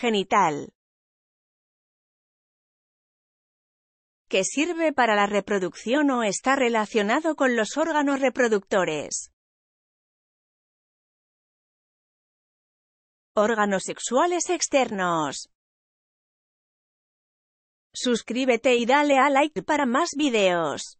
genital, que sirve para la reproducción o está relacionado con los órganos reproductores. Órganos sexuales externos. Suscríbete y dale a like para más videos.